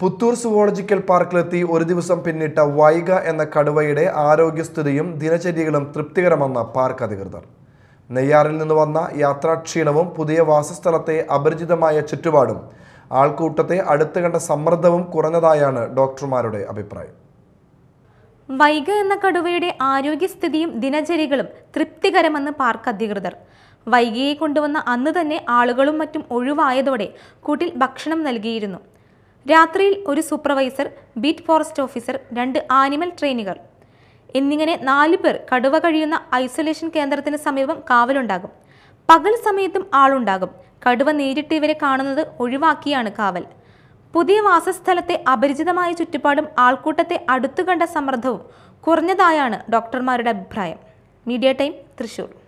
Puthur zoological പാർക്കിലെത്തി ഒരു ദിവസം പിന്നിട്ട വൈഗ എന്ന കടുവയുടെ ആരോഗ്യസ്ഥിതിയും ദിനചര്യകളും തൃപ്തികരമെന്ന് പാർക്ക് അധികൃതർ നെയ്യാറിൽ നിന്ന് വന്ന യാത്രാക്ഷീണവും പുതിയ വാസസ്ഥലത്തെ അപരിചിതമായ ചുറ്റുപാടും ആൾക്കൂട്ടത്തെ അടുത്ത് കണ്ട സമ്മർദ്ദവും കുറഞ്ഞതായാണ് ഡോക്ടർമാരുടെ അഭിപ്രായം വൈഗ എന്ന കടുവയുടെ ആരോഗ്യസ്ഥിതിയും ദിനചര്യകളും തൃപ്തികരമെന്ന് പാർക്ക് അധികൃതർ വൈകിയെ കൊണ്ടുവന്ന അന്ന് തന്നെ ആളുകളും മറ്റും ഒഴിവായതോടെ കൂട്ടിൽ ഭക്ഷണം നൽകിയിരുന്നു രാത്രിയിൽ ഒരു സൂപ്പർവൈസർ ബീറ്റ് ഫോറസ്റ്റ് ഓഫീസർ രണ്ട് ആനിമൽ ട്രെയിനുകൾ എന്നിങ്ങനെ നാലു പേർ കടുവ കഴിയുന്ന ഐസൊലേഷൻ കേന്ദ്രത്തിന് സമീപം കാവലുണ്ടാകും പകൽ സമയത്തും ആളുണ്ടാകും കടുവ നേരിട്ട് ഇവരെ കാണുന്നത് ഒഴിവാക്കിയാണ് കാവൽ പുതിയ വാസസ്ഥലത്തെ അപരിചിതമായ ചുറ്റുപാടും ആൾക്കൂട്ടത്തെ അടുത്തുകണ്ട സമ്മർദ്ദവും കുറഞ്ഞതായാണ് ഡോക്ടർമാരുടെ അഭിപ്രായം മീഡിയ ടൈം തൃശൂർ